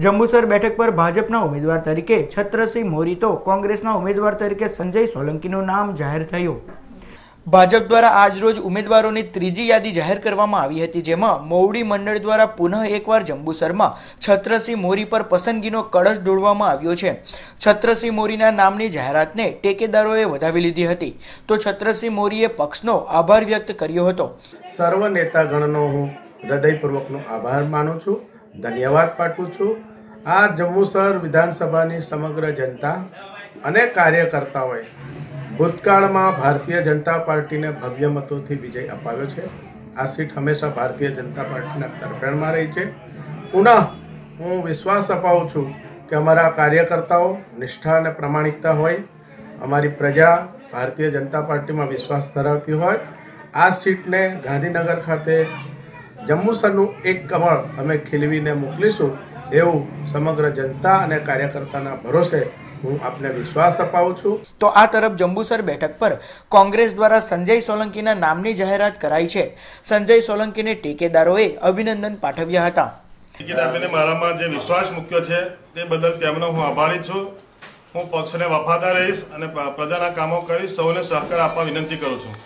જંબુસર બેઠક પર ભાજપના ઉમેદવાર તરીકે છત્રસિંહ મોરી તો કોંગ્રેસના ઉમેદવાર તરીકે સંજય સોલંકીનું નામ જાહેર થયું ભાજપ દ્વારા આજરોજ ઉમેદવારોની ત્રીજી યાદી જાહેર કરવામાં આવી હતી જેમાં મોવડી મંડળ દ્વારા પુનઃ એકવાર જંબુસરમાં છત્રસિંહ મોરી પર પસંદગીનો કળશ ડોળવામાં આવ્યો છે છત્રસિંહ મોરીના નામની જાહેરાતને ટેકેદારોએ વધાવી લીધી હતી તો છત્રસિંહ મોરીએ પક્ષનો આભાર વ્યક્ત કર્યો હતો સર્વ નેતાગણનો હું હૃદયપૂર્વકનો આભાર માનું છું ધન્યવાદ પાઠવું છું આ જમ્મુસર વિધાનસભાની સમગ્ર જનતા અને કાર્યકર્તાઓએ ભૂતકાળમાં ભારતીય જનતા પાર્ટીને ભવ્ય મતોથી વિજય અપાવ્યો છે આ સીટ હંમેશા ભારતીય જનતા પાર્ટીના તરફેણમાં રહી છે પુનઃ હું વિશ્વાસ અપાવું છું કે અમારા કાર્યકર્તાઓ નિષ્ઠા અને પ્રમાણિકતા હોય અમારી પ્રજા ભારતીય જનતા પાર્ટીમાં વિશ્વાસ ધરાવતી હોય આ સીટને ગાંધીનગર ખાતે જંબુસરનું એક કમળ અમે ખીલવીને મોકલીશું એવું સમગ્ર જનતા અને કાર્યકર્તાના ભરોસે હું આપને વિશ્વાસ અપાવું છું તો આ તરફ જંબુસર બેઠક પર કોંગ્રેસ દ્વારા સંજય સોલંકીના નામની જાહેરાત કરાઈ છે સંજય સોલંકીને ટેકેદારોએ અભિનંદન પાઠવ્યા હતા ટિકિટ આપીને મારામાં જે વિશ્વાસ મૂક્યો છે તે બદલ તેમનો હું આભારી છું હું પક્ષને વફાદાર રહીશ અને પ્રજાના કામો કરીશ સૌને સહકાર આપવા વિનંતી કરું છું